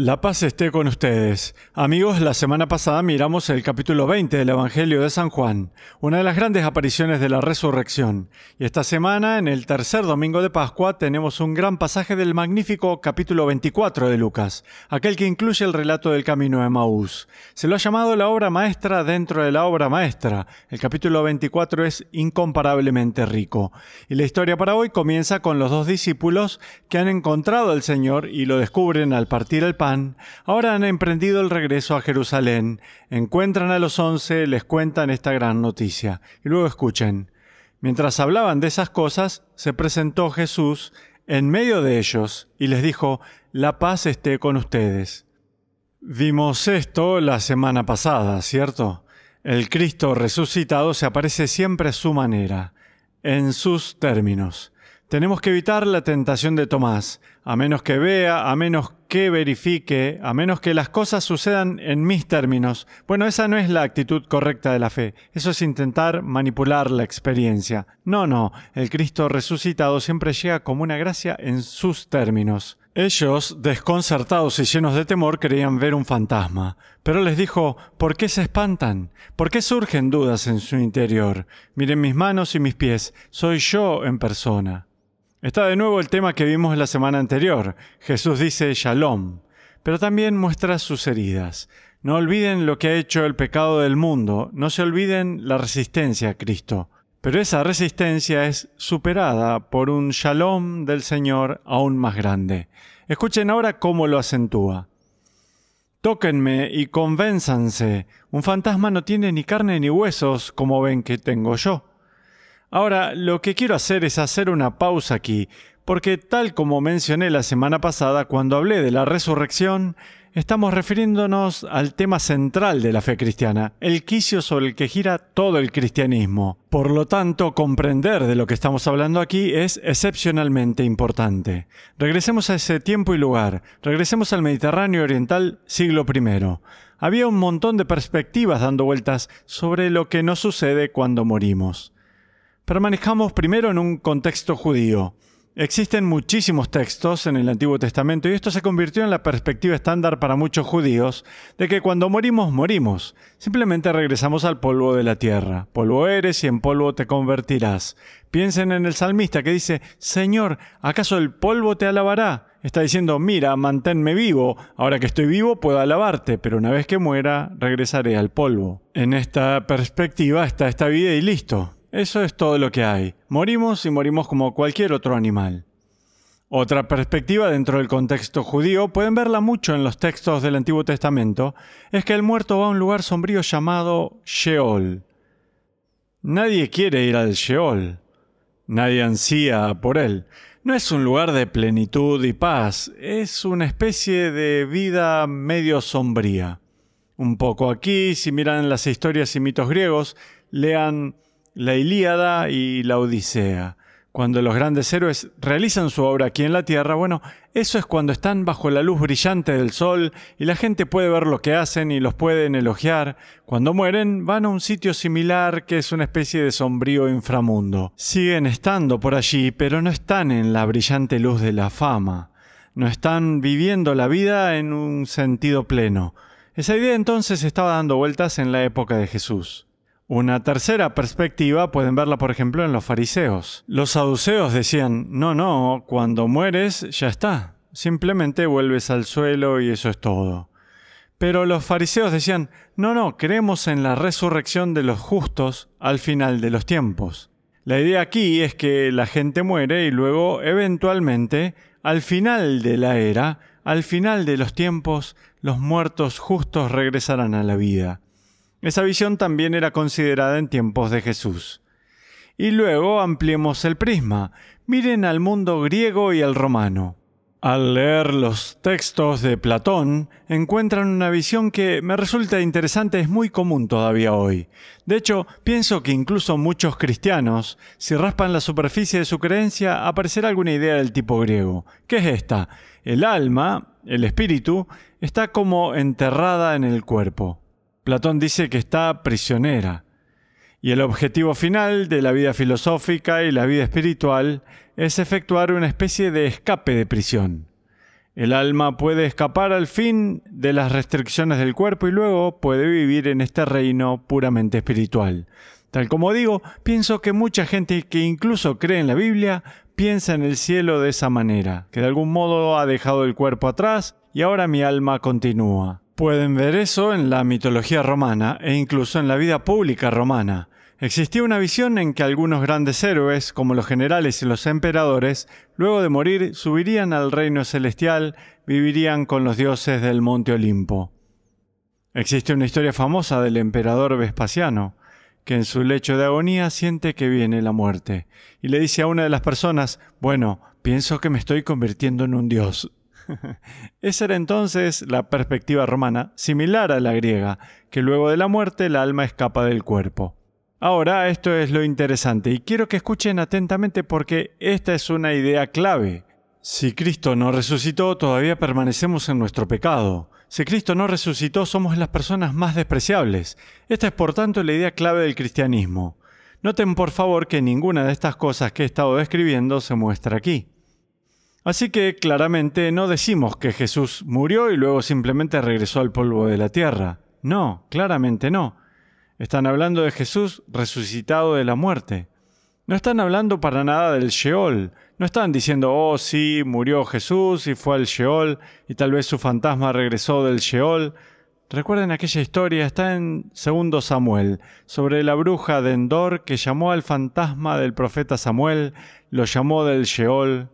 La paz esté con ustedes. Amigos, la semana pasada miramos el capítulo 20 del Evangelio de San Juan, una de las grandes apariciones de la resurrección. Y esta semana, en el tercer domingo de Pascua, tenemos un gran pasaje del magnífico capítulo 24 de Lucas, aquel que incluye el relato del camino de Maús. Se lo ha llamado la obra maestra dentro de la obra maestra. El capítulo 24 es incomparablemente rico. Y la historia para hoy comienza con los dos discípulos que han encontrado al Señor y lo descubren al partir el pan ahora han emprendido el regreso a Jerusalén. Encuentran a los once, les cuentan esta gran noticia. Y luego escuchen. Mientras hablaban de esas cosas, se presentó Jesús en medio de ellos y les dijo, La paz esté con ustedes. Vimos esto la semana pasada, ¿cierto? El Cristo resucitado se aparece siempre a su manera, en sus términos. Tenemos que evitar la tentación de Tomás, a menos que vea, a menos que verifique, a menos que las cosas sucedan en mis términos. Bueno, esa no es la actitud correcta de la fe, eso es intentar manipular la experiencia. No, no, el Cristo resucitado siempre llega como una gracia en sus términos. Ellos, desconcertados y llenos de temor, creían ver un fantasma, pero les dijo, ¿por qué se espantan? ¿Por qué surgen dudas en su interior? Miren mis manos y mis pies, soy yo en persona. Está de nuevo el tema que vimos la semana anterior. Jesús dice shalom, pero también muestra sus heridas. No olviden lo que ha hecho el pecado del mundo, no se olviden la resistencia a Cristo. Pero esa resistencia es superada por un shalom del Señor aún más grande. Escuchen ahora cómo lo acentúa. Tóquenme y convénzanse. Un fantasma no tiene ni carne ni huesos como ven que tengo yo. Ahora, lo que quiero hacer es hacer una pausa aquí, porque tal como mencioné la semana pasada cuando hablé de la resurrección, estamos refiriéndonos al tema central de la fe cristiana, el quicio sobre el que gira todo el cristianismo. Por lo tanto, comprender de lo que estamos hablando aquí es excepcionalmente importante. Regresemos a ese tiempo y lugar, regresemos al Mediterráneo Oriental siglo I. Había un montón de perspectivas dando vueltas sobre lo que nos sucede cuando morimos. Permanezcamos primero en un contexto judío. Existen muchísimos textos en el Antiguo Testamento y esto se convirtió en la perspectiva estándar para muchos judíos de que cuando morimos morimos, simplemente regresamos al polvo de la tierra. Polvo eres y en polvo te convertirás. Piensen en el salmista que dice, Señor, ¿acaso el polvo te alabará? Está diciendo, mira, manténme vivo, ahora que estoy vivo puedo alabarte, pero una vez que muera regresaré al polvo. En esta perspectiva está esta vida y listo. Eso es todo lo que hay. Morimos y morimos como cualquier otro animal. Otra perspectiva dentro del contexto judío, pueden verla mucho en los textos del Antiguo Testamento, es que el muerto va a un lugar sombrío llamado Sheol. Nadie quiere ir al Sheol. Nadie ansía por él. No es un lugar de plenitud y paz, es una especie de vida medio sombría. Un poco aquí, si miran las historias y mitos griegos, lean la Ilíada y la Odisea. Cuando los grandes héroes realizan su obra aquí en la Tierra, bueno, eso es cuando están bajo la luz brillante del sol y la gente puede ver lo que hacen y los pueden elogiar. Cuando mueren, van a un sitio similar que es una especie de sombrío inframundo. Siguen estando por allí, pero no están en la brillante luz de la fama. No están viviendo la vida en un sentido pleno. Esa idea entonces estaba dando vueltas en la época de Jesús. Una tercera perspectiva pueden verla, por ejemplo, en los fariseos. Los saduceos decían, no, no, cuando mueres ya está, simplemente vuelves al suelo y eso es todo. Pero los fariseos decían, no, no, creemos en la resurrección de los justos al final de los tiempos. La idea aquí es que la gente muere y luego, eventualmente, al final de la era, al final de los tiempos, los muertos justos regresarán a la vida. Esa visión también era considerada en tiempos de Jesús. Y luego ampliemos el prisma. Miren al mundo griego y al romano. Al leer los textos de Platón, encuentran una visión que me resulta interesante, es muy común todavía hoy. De hecho, pienso que incluso muchos cristianos, si raspan la superficie de su creencia, aparecerá alguna idea del tipo griego. ¿Qué es esta? El alma, el espíritu, está como enterrada en el cuerpo. Platón dice que está prisionera. Y el objetivo final de la vida filosófica y la vida espiritual es efectuar una especie de escape de prisión. El alma puede escapar al fin de las restricciones del cuerpo y luego puede vivir en este reino puramente espiritual. Tal como digo, pienso que mucha gente que incluso cree en la Biblia piensa en el cielo de esa manera, que de algún modo ha dejado el cuerpo atrás y ahora mi alma continúa. Pueden ver eso en la mitología romana e incluso en la vida pública romana. Existía una visión en que algunos grandes héroes, como los generales y los emperadores, luego de morir subirían al reino celestial, vivirían con los dioses del monte Olimpo. Existe una historia famosa del emperador Vespasiano, que en su lecho de agonía siente que viene la muerte, y le dice a una de las personas, bueno, pienso que me estoy convirtiendo en un dios. Esa era entonces la perspectiva romana, similar a la griega, que luego de la muerte el alma escapa del cuerpo. Ahora, esto es lo interesante y quiero que escuchen atentamente porque esta es una idea clave. Si Cristo no resucitó, todavía permanecemos en nuestro pecado. Si Cristo no resucitó, somos las personas más despreciables. Esta es, por tanto, la idea clave del cristianismo. Noten, por favor, que ninguna de estas cosas que he estado describiendo se muestra aquí. Así que claramente no decimos que Jesús murió y luego simplemente regresó al polvo de la tierra. No, claramente no. Están hablando de Jesús resucitado de la muerte. No están hablando para nada del Sheol. No están diciendo, oh sí, murió Jesús y fue al Sheol y tal vez su fantasma regresó del Sheol. Recuerden aquella historia, está en 2 Samuel, sobre la bruja de Endor que llamó al fantasma del profeta Samuel, lo llamó del Sheol,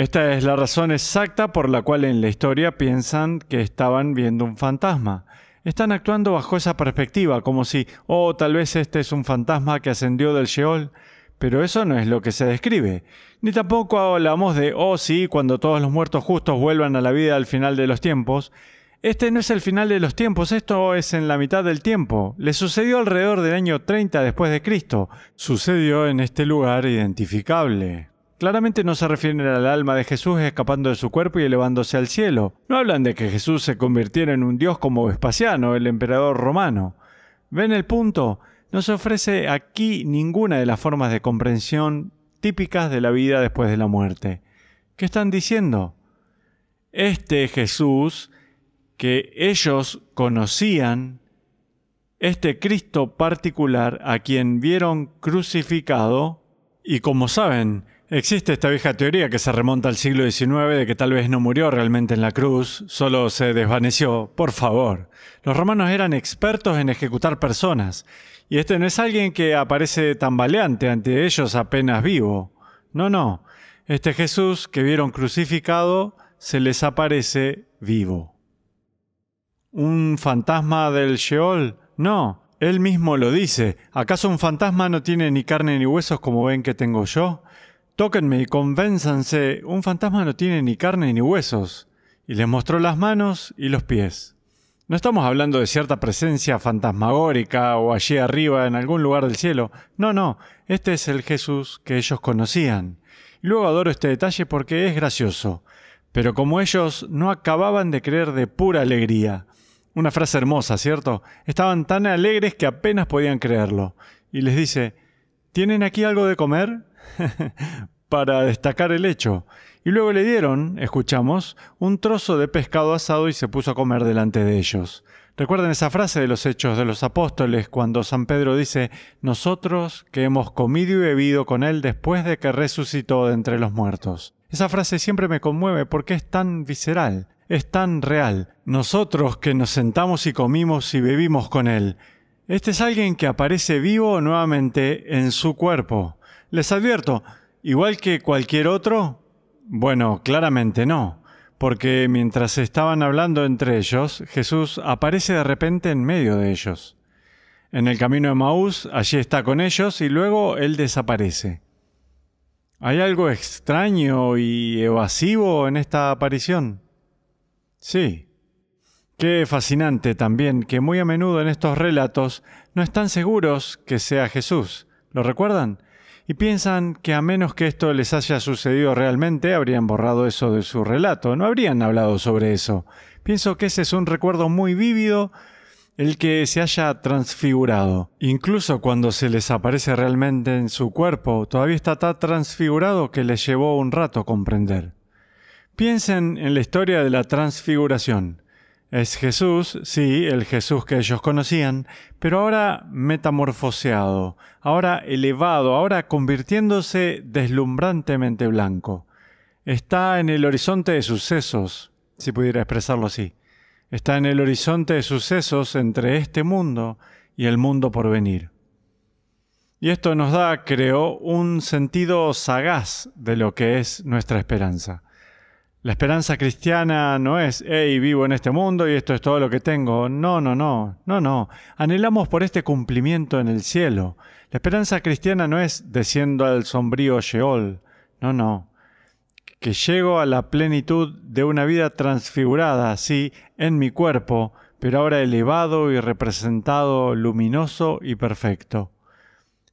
esta es la razón exacta por la cual en la historia piensan que estaban viendo un fantasma. Están actuando bajo esa perspectiva, como si, oh, tal vez este es un fantasma que ascendió del Sheol. Pero eso no es lo que se describe. Ni tampoco hablamos de, oh sí, cuando todos los muertos justos vuelvan a la vida al final de los tiempos. Este no es el final de los tiempos, esto es en la mitad del tiempo. Le sucedió alrededor del año 30 después de Cristo. Sucedió en este lugar identificable. Claramente no se refieren al alma de Jesús escapando de su cuerpo y elevándose al cielo. No hablan de que Jesús se convirtiera en un dios como Vespasiano, el emperador romano. ¿Ven el punto? No se ofrece aquí ninguna de las formas de comprensión típicas de la vida después de la muerte. ¿Qué están diciendo? Este Jesús que ellos conocían, este Cristo particular a quien vieron crucificado, y como saben, Existe esta vieja teoría que se remonta al siglo XIX de que tal vez no murió realmente en la cruz, solo se desvaneció. Por favor, los romanos eran expertos en ejecutar personas, y este no es alguien que aparece tambaleante ante ellos apenas vivo. No, no, este Jesús que vieron crucificado se les aparece vivo. ¿Un fantasma del Sheol? No, él mismo lo dice. ¿Acaso un fantasma no tiene ni carne ni huesos como ven que tengo yo? Tóquenme y convénzanse, un fantasma no tiene ni carne ni huesos. Y les mostró las manos y los pies. No estamos hablando de cierta presencia fantasmagórica o allí arriba en algún lugar del cielo. No, no, este es el Jesús que ellos conocían. Y luego adoro este detalle porque es gracioso. Pero como ellos no acababan de creer de pura alegría. Una frase hermosa, ¿cierto? Estaban tan alegres que apenas podían creerlo. Y les dice, ¿tienen aquí algo de comer? para destacar el hecho. Y luego le dieron, escuchamos, un trozo de pescado asado y se puso a comer delante de ellos. Recuerden esa frase de los Hechos de los Apóstoles cuando San Pedro dice, nosotros que hemos comido y bebido con él después de que resucitó de entre los muertos. Esa frase siempre me conmueve porque es tan visceral, es tan real. Nosotros que nos sentamos y comimos y bebimos con él. Este es alguien que aparece vivo nuevamente en su cuerpo. Les advierto, igual que cualquier otro, bueno, claramente no, porque mientras estaban hablando entre ellos, Jesús aparece de repente en medio de ellos. En el camino de Maús, allí está con ellos y luego él desaparece. Hay algo extraño y evasivo en esta aparición. Sí. Qué fascinante también que muy a menudo en estos relatos no están seguros que sea Jesús. ¿Lo recuerdan? y piensan que a menos que esto les haya sucedido realmente, habrían borrado eso de su relato, no habrían hablado sobre eso. Pienso que ese es un recuerdo muy vívido el que se haya transfigurado. Incluso cuando se les aparece realmente en su cuerpo, todavía está tan transfigurado que les llevó un rato comprender. Piensen en la historia de la transfiguración. Es Jesús, sí, el Jesús que ellos conocían, pero ahora metamorfoseado, ahora elevado, ahora convirtiéndose deslumbrantemente blanco. Está en el horizonte de sucesos, si pudiera expresarlo así. Está en el horizonte de sucesos entre este mundo y el mundo por venir. Y esto nos da, creo, un sentido sagaz de lo que es nuestra esperanza. La esperanza cristiana no es, hey, vivo en este mundo y esto es todo lo que tengo. No, no, no, no, no. Anhelamos por este cumplimiento en el cielo. La esperanza cristiana no es desciendo al sombrío Sheol. No, no. Que llego a la plenitud de una vida transfigurada, sí, en mi cuerpo, pero ahora elevado y representado, luminoso y perfecto.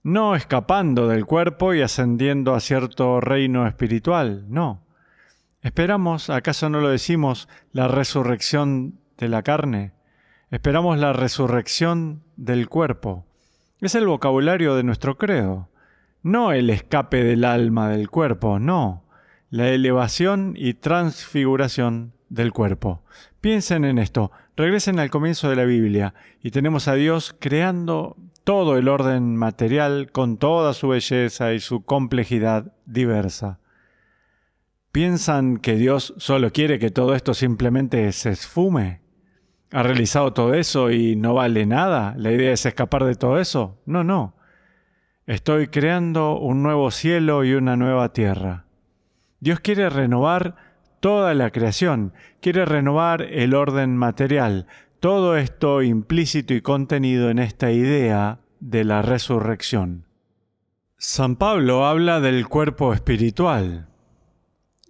No escapando del cuerpo y ascendiendo a cierto reino espiritual, no ¿Esperamos, acaso no lo decimos, la resurrección de la carne? Esperamos la resurrección del cuerpo. Es el vocabulario de nuestro credo. No el escape del alma del cuerpo, no. La elevación y transfiguración del cuerpo. Piensen en esto, regresen al comienzo de la Biblia y tenemos a Dios creando todo el orden material con toda su belleza y su complejidad diversa. ¿Piensan que Dios solo quiere que todo esto simplemente se esfume? ¿Ha realizado todo eso y no vale nada? ¿La idea es escapar de todo eso? No, no. Estoy creando un nuevo cielo y una nueva tierra. Dios quiere renovar toda la creación, quiere renovar el orden material, todo esto implícito y contenido en esta idea de la resurrección. San Pablo habla del cuerpo espiritual,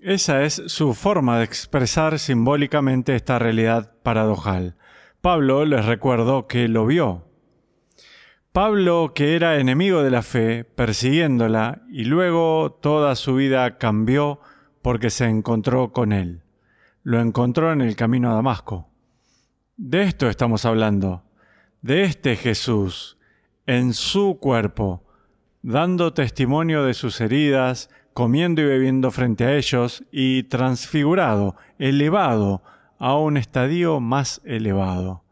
esa es su forma de expresar simbólicamente esta realidad paradojal. Pablo les recuerdo que lo vio. Pablo, que era enemigo de la fe, persiguiéndola, y luego toda su vida cambió porque se encontró con él. Lo encontró en el camino a Damasco. De esto estamos hablando, de este Jesús, en su cuerpo, dando testimonio de sus heridas, comiendo y bebiendo frente a ellos y transfigurado, elevado a un estadio más elevado.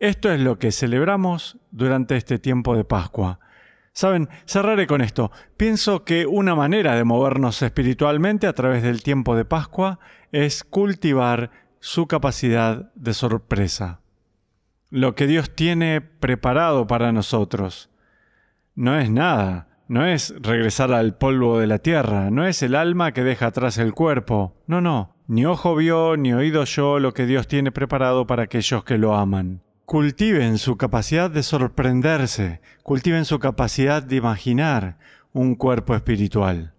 Esto es lo que celebramos durante este tiempo de Pascua. Saben, cerraré con esto. Pienso que una manera de movernos espiritualmente a través del tiempo de Pascua es cultivar su capacidad de sorpresa. Lo que Dios tiene preparado para nosotros no es nada no es regresar al polvo de la tierra, no es el alma que deja atrás el cuerpo, no, no, ni ojo vio, ni oído yo lo que Dios tiene preparado para aquellos que lo aman. Cultiven su capacidad de sorprenderse, cultiven su capacidad de imaginar un cuerpo espiritual.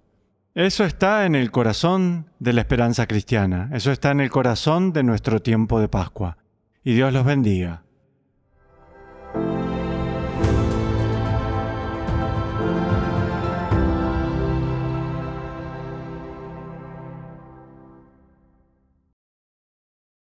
Eso está en el corazón de la esperanza cristiana, eso está en el corazón de nuestro tiempo de Pascua. Y Dios los bendiga.